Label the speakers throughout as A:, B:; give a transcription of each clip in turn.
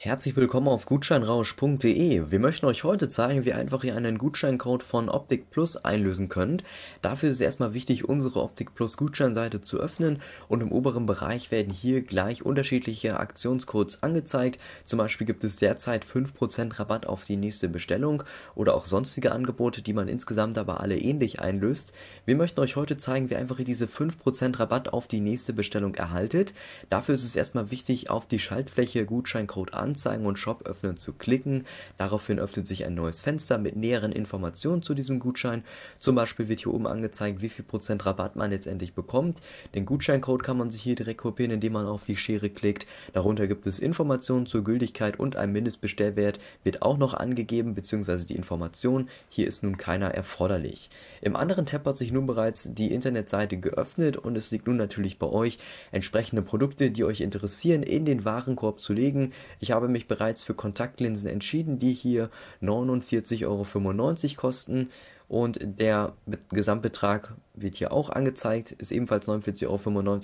A: Herzlich willkommen auf gutscheinrausch.de. Wir möchten euch heute zeigen, wie einfach ihr einen Gutscheincode von Optik Plus einlösen könnt. Dafür ist erstmal wichtig, unsere Optik Plus Gutscheinseite zu öffnen und im oberen Bereich werden hier gleich unterschiedliche Aktionscodes angezeigt. Zum Beispiel gibt es derzeit 5% Rabatt auf die nächste Bestellung oder auch sonstige Angebote, die man insgesamt aber alle ähnlich einlöst. Wir möchten euch heute zeigen, wie einfach ihr diese 5% Rabatt auf die nächste Bestellung erhaltet. Dafür ist es erstmal wichtig, auf die Schaltfläche Gutscheincode anzunehmen Anzeigen und Shop öffnen zu klicken. Daraufhin öffnet sich ein neues Fenster mit näheren Informationen zu diesem Gutschein. Zum Beispiel wird hier oben angezeigt, wie viel Prozent Rabatt man letztendlich bekommt. Den Gutscheincode kann man sich hier direkt kopieren, indem man auf die Schere klickt. Darunter gibt es Informationen zur Gültigkeit und ein Mindestbestellwert wird auch noch angegeben, beziehungsweise die Information. Hier ist nun keiner erforderlich. Im anderen Tab hat sich nun bereits die Internetseite geöffnet und es liegt nun natürlich bei euch, entsprechende Produkte, die euch interessieren, in den Warenkorb zu legen. Ich habe habe mich bereits für Kontaktlinsen entschieden, die hier 49,95 Euro kosten und der Gesamtbetrag wird hier auch angezeigt, ist ebenfalls 49,95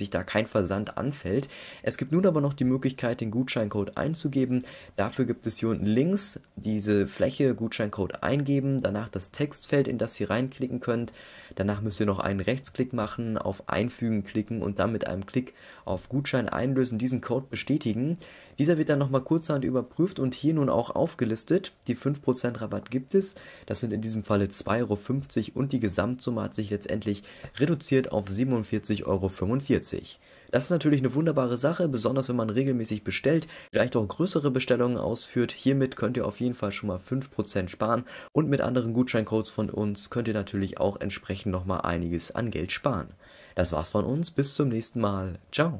A: Euro, da kein Versand anfällt. Es gibt nun aber noch die Möglichkeit, den Gutscheincode einzugeben. Dafür gibt es hier unten links diese Fläche Gutscheincode eingeben, danach das Textfeld, in das ihr reinklicken könnt. Danach müsst ihr noch einen Rechtsklick machen, auf Einfügen klicken und dann mit einem Klick auf Gutschein einlösen, diesen Code bestätigen. Dieser wird dann nochmal kurzerhand überprüft und hier nun auch aufgelistet. Die 5% Rabatt gibt es. Das sind in diesem Falle 2,50 Euro und die Gesamtsumme hat sich letztendlich reduziert auf 47,45 Euro. Das ist natürlich eine wunderbare Sache, besonders wenn man regelmäßig bestellt, vielleicht auch größere Bestellungen ausführt. Hiermit könnt ihr auf jeden Fall schon mal 5% sparen und mit anderen Gutscheincodes von uns könnt ihr natürlich auch entsprechend nochmal einiges an Geld sparen. Das war's von uns, bis zum nächsten Mal. Ciao.